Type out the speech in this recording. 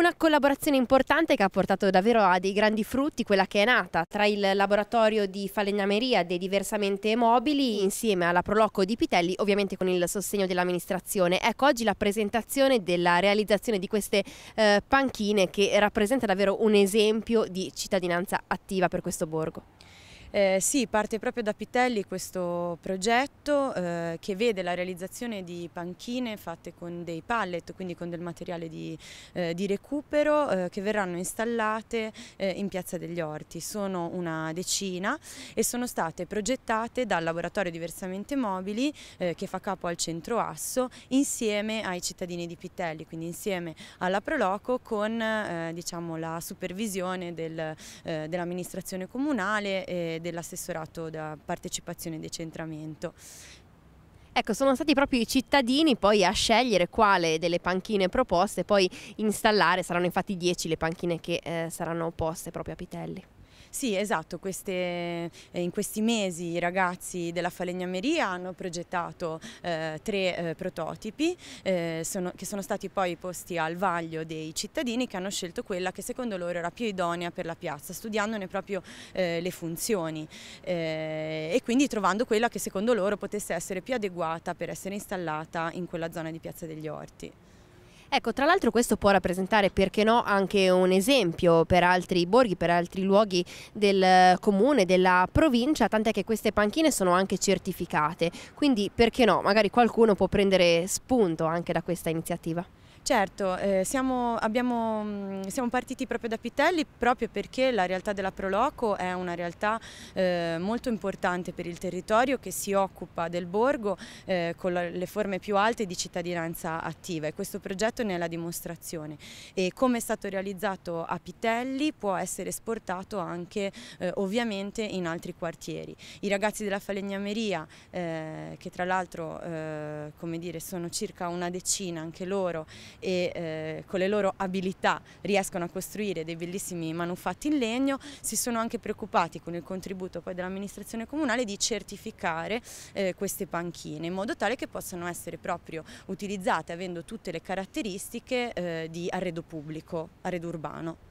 Una collaborazione importante che ha portato davvero a dei grandi frutti, quella che è nata tra il laboratorio di falegnameria dei diversamente mobili insieme alla Prolocco di Pitelli, ovviamente con il sostegno dell'amministrazione. Ecco oggi la presentazione della realizzazione di queste eh, panchine che rappresenta davvero un esempio di cittadinanza attiva per questo borgo. Eh, sì, parte proprio da Pitelli questo progetto eh, che vede la realizzazione di panchine fatte con dei pallet, quindi con del materiale di, eh, di recupero eh, che verranno installate eh, in Piazza degli Orti. Sono una decina e sono state progettate dal laboratorio diversamente mobili eh, che fa capo al centro Asso insieme ai cittadini di Pitelli, quindi insieme alla Proloco con diciamo, la supervisione del, dell'amministrazione comunale E dell'assessorato da partecipazione e decentramento. Ecco, sono stati proprio i cittadini poi a scegliere quale delle panchine proposte poi installare, saranno infatti 10 le panchine che eh, saranno poste proprio a Pitelli. Sì, esatto, queste, eh, in questi mesi i ragazzi della falegnameria hanno progettato eh, tre eh, prototipi eh, sono, che sono stati poi posti al vaglio dei cittadini che hanno scelto quella che secondo loro era più idonea per la piazza, studiandone proprio eh, le funzioni eh, e quindi trovando quella che secondo loro potesse essere più adeguata per essere installata in quella zona di Piazza degli Orti. Ecco, tra l'altro questo può rappresentare, perché no, anche un esempio per altri borghi, per altri luoghi del eh, comune, della provincia, tant'è che queste panchine sono anche certificate, quindi perché no, magari qualcuno può prendere spunto anche da questa iniziativa. Certo, eh, siamo, abbiamo, mm, siamo, partiti proprio da Pitelli proprio perché la realtà della Proloco è una realtà eh, molto importante per il territorio che si occupa del borgo eh, con la, le forme più alte di cittadinanza attiva e questo progetto ne è la dimostrazione e come è stato realizzato a Pitelli può essere esportato anche eh, ovviamente in altri quartieri. I ragazzi della falegnameria eh, che tra l'altro eh, come sono circa una decina anche loro e eh, con le loro abilità riescono a costruire dei bellissimi manufatti in legno, si sono anche preoccupati con il contributo poi dell'amministrazione comunale di certificare eh, queste panchine in modo tale che possano essere proprio utilizzate avendo tutte le caratteristiche eh, di arredo pubblico, arredo urbano.